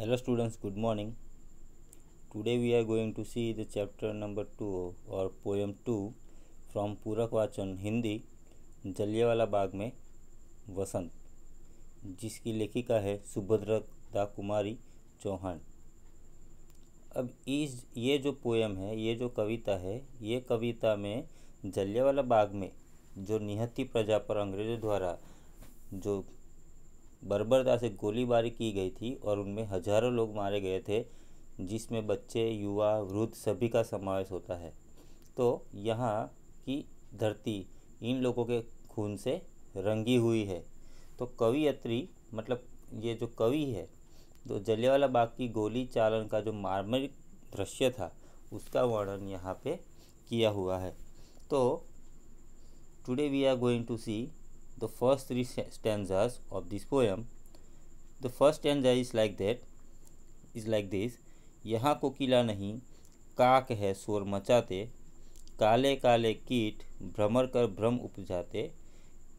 Hello students good morning today we are going to see the chapter number two और poem two from पूरक वाचन हिंदी जलियावाला बाग में वसंत जिसकी लेखिका है सुभद्रता कुमारी चौहान अब इस ये जो पोएम है ये जो कविता है ये कविता में जलियावाला बाग में जो निहत्थी प्रजा पर अंग्रेज़ों द्वारा जो बर्बरता से गोलीबारी की गई थी और उनमें हजारों लोग मारे गए थे जिसमें बच्चे युवा वृद्ध सभी का समावेश होता है तो यहाँ की धरती इन लोगों के खून से रंगी हुई है तो कवियत्री मतलब ये जो कवि है तो जलियावाला बाग की गोली चालन का जो मार्मिक दृश्य था उसका वर्णन यहाँ पे किया हुआ है तो today we are going to see the first three stanzas of this poem. The first stanza is like that, is like this. यहाँ कोकिला नहीं काक है शोर मचाते काले काले कीट भ्रमर कर भ्रम उपजाते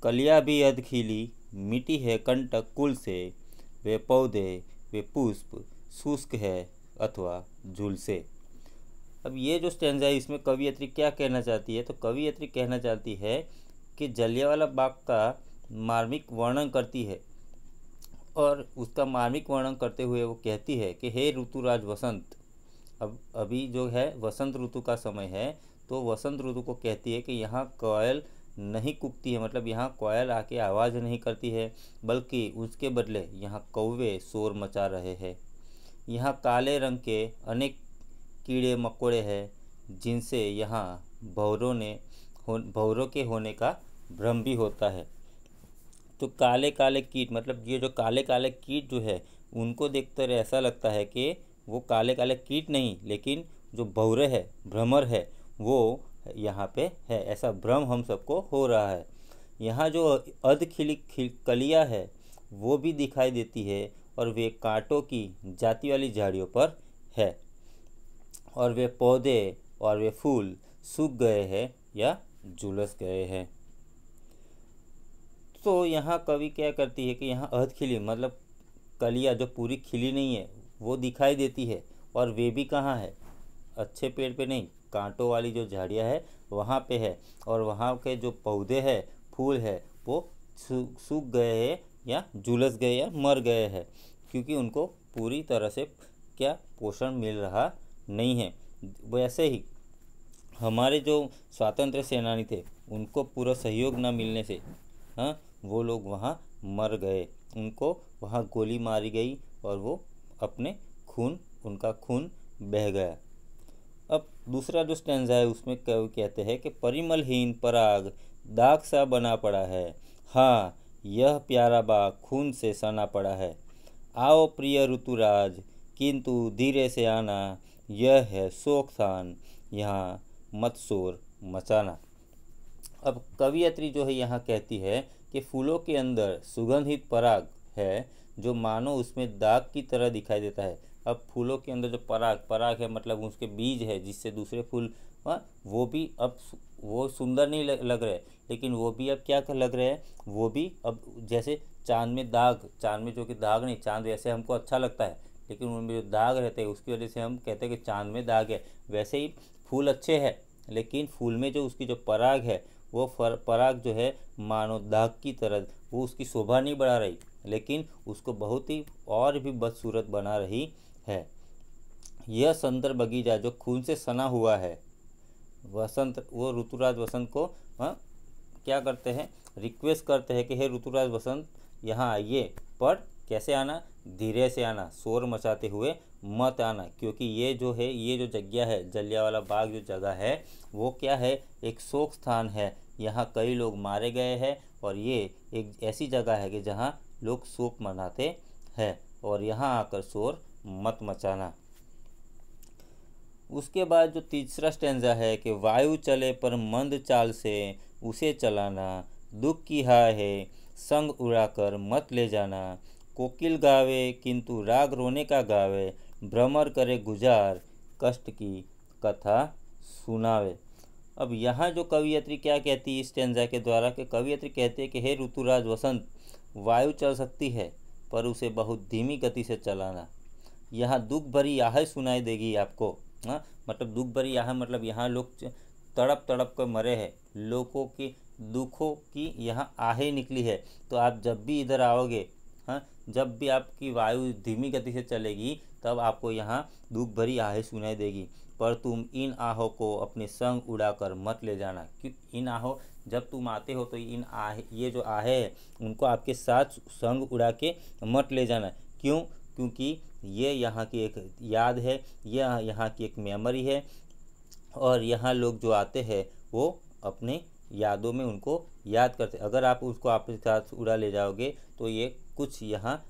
कलिया भी अधखीली मिट्टी है कंटक कुल से वे पौधे वे पुष्प शुष्क है अथवा झूल से अब ये जो स्टैंडा है इसमें कवियत्री क्या कहना चाहती है तो कवियत्री कहना चाहती है कि जलियावाला बाग का मार्मिक वर्णन करती है और उसका मार्मिक वर्णन करते हुए वो कहती है कि हे ऋतुराज वसंत अब अभी जो है वसंत ऋतु का समय है तो वसंत ऋतु को कहती है कि यहाँ कोयल नहीं कुकती है मतलब यहाँ कोयल आके आवाज़ नहीं करती है बल्कि उसके बदले यहाँ कौवे शोर मचा रहे हैं यहाँ काले रंग के अनेक कीड़े मकोड़े हैं जिनसे यहाँ भौरों ने हो भौरों के होने का भ्रम भी होता है तो काले काले कीट मतलब ये जो काले काले कीट जो है उनको देखकर ऐसा लगता है कि वो काले काले कीट नहीं लेकिन जो भौरे है भ्रमर है वो यहाँ पे है ऐसा भ्रम हम सबको हो रहा है यहाँ जो अध खिली खिल कलिया है वो भी दिखाई देती है और वे कांटों की जाति वाली झाड़ियों पर है और वे पौधे और वे फूल सूख गए हैं या झुलस गए हैं तो यहाँ कवि क्या करती है कि यहाँ अर्ध खिली मतलब कलिया जो पूरी खिली नहीं है वो दिखाई देती है और वे भी कहाँ है अच्छे पेड़ पे नहीं कांटों वाली जो झाड़ियाँ है वहाँ पे है और वहाँ के जो पौधे है फूल है वो सूख गए हैं या झुलस गए या मर गए हैं क्योंकि उनको पूरी तरह से क्या पोषण मिल रहा नहीं है वैसे ही हमारे जो स्वातंत्र सेनानी थे उनको पूरा सहयोग न मिलने से हाँ वो लोग वहाँ मर गए उनको वहाँ गोली मारी गई और वो अपने खून उनका खून बह गया अब दूसरा जो स्टेंजा है उसमें कव कहते हैं कि परिमलहीन पराग दाग सा बना पड़ा है हाँ यह प्यारा बाग खून से सना पड़ा है आओ प्रिय ऋतुराज किंतु धीरे से आना यह है शोक स्थान यहाँ मत शोर मचाना अब कवियत्री जो है यहाँ कहती है कि फूलों के अंदर सुगंधित पराग है जो मानो उसमें दाग की तरह दिखाई देता है अब फूलों के अंदर जो पराग पराग है मतलब उसके बीज है जिससे दूसरे फूल हाँ, वो भी अब वो सुंदर नहीं लग रहे लेकिन वो भी अब क्या लग रहे हैं वो भी अब जैसे चांद में दाग चांद में जो कि दाग नहीं चांद वैसे हमको अच्छा लगता है लेकिन उनमें जो दाग रहते हैं उसकी वजह से हम कहते हैं कि चांद में दाग है वैसे ही फूल अच्छे हैं लेकिन फूल में जो उसकी जो पराग है वो फर, पराग जो है मानो दाग की तरह वो उसकी शोभा नहीं बढ़ा रही लेकिन उसको बहुत ही और भी बदसूरत बना रही है यह संतर बगीचा जो खून से सना हुआ है वसंत वो ऋतुराज वसंत को हा? क्या करते हैं रिक्वेस्ट करते हैं कि हे ऋतुराज वसंत यहाँ आइए पर कैसे आना धीरे से आना शोर मचाते हुए मत आना क्योंकि ये जो है ये जो जगह है जलियावाला बाग जो जगह है वो क्या है एक शोक स्थान है यहाँ कई लोग मारे गए हैं और ये एक ऐसी जगह है कि जहाँ लोग शोक मनाते हैं और यहाँ आकर शोर मत मचाना उसके बाद जो तीसरा स्टेंजा है कि वायु चले पर मंद चाल से उसे चलाना दुख की हाय है संग उड़ाकर मत ले जाना कोकिल गावे किंतु राग रोने का गावे भ्रमर करे गुजार कष्ट की कथा सुनावे अब यहाँ जो कवियत्री क्या कहती है इस टेंजा के द्वारा कि कवियत्री कहते हैं कि हे ऋतुराज वसंत वायु चल सकती है पर उसे बहुत धीमी गति से चलाना यहाँ दुख भरी आह सुनाई देगी आपको हाँ मतलब दुख भरी आह मतलब यहाँ लोग तड़प तड़प कर मरे हैं लोगों के दुखों की यहाँ आहें निकली है तो आप जब भी इधर आओगे हाँ जब भी आपकी वायु धीमी गति से चलेगी तब आपको यहाँ दुख भरी आहें सुनाई देगी पर तुम इन आहों को अपने संग उड़ाकर मत ले जाना क्यों इन आहों जब तुम आते हो तो इन आह ये जो आहे है उनको आपके साथ संग उड़ा के मत ले जाना क्यों क्योंकि ये यहाँ की एक याद है यह यहाँ की एक मेमोरी है और यहाँ लोग जो आते हैं वो अपने यादों में उनको याद करते अगर आप उसको आपके साथ उड़ा ले जाओगे तो ये कुछ यहाँ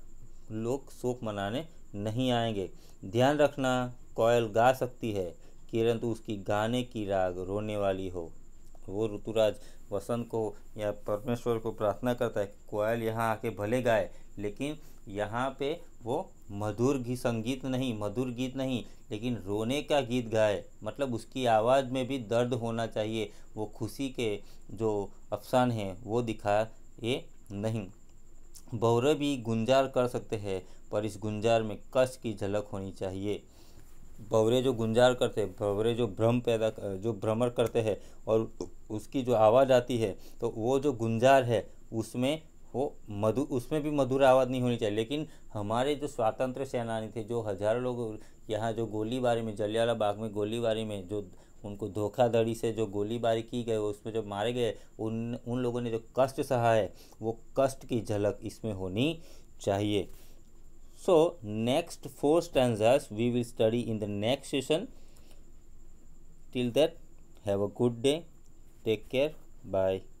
लोग शोक मनाने नहीं आएंगे ध्यान रखना कोयल गा सकती है किरंतु उसकी गाने की राग रोने वाली हो वो ऋतुराज वसंत को या परमेश्वर को प्रार्थना करता है कोयल यहाँ आके भले गाए लेकिन यहाँ पे वो मधुर घी संगीत नहीं मधुर गीत नहीं लेकिन रोने का गीत गाए मतलब उसकी आवाज़ में भी दर्द होना चाहिए वो खुशी के जो अफसान हैं वो दिखा ये नहीं बौरव भी गुंजार कर सकते हैं पर इस गुंजार में कष्ट की झलक होनी चाहिए भवरे जो गुंजार करते हैं भवरे जो भ्रम पैदा जो भ्रमर करते हैं और उसकी जो आवाज़ आती है तो वो जो गुंजार है उसमें वो मधु उसमें भी मधुर आवाज़ नहीं होनी चाहिए लेकिन हमारे जो स्वतंत्र सेनानी थे जो हज़ारों लोग यहाँ जो गोलीबारी में जलियाला बाग में गोलीबारी में जो उनको धोखाधड़ी से जो गोलीबारी की गई उसमें जो मारे गए उन उन लोगों ने जो कष्ट सहा है वो कष्ट की झलक इसमें होनी चाहिए So next four stanzas we will study in the next session. Till that, have a good day. Take care. Bye.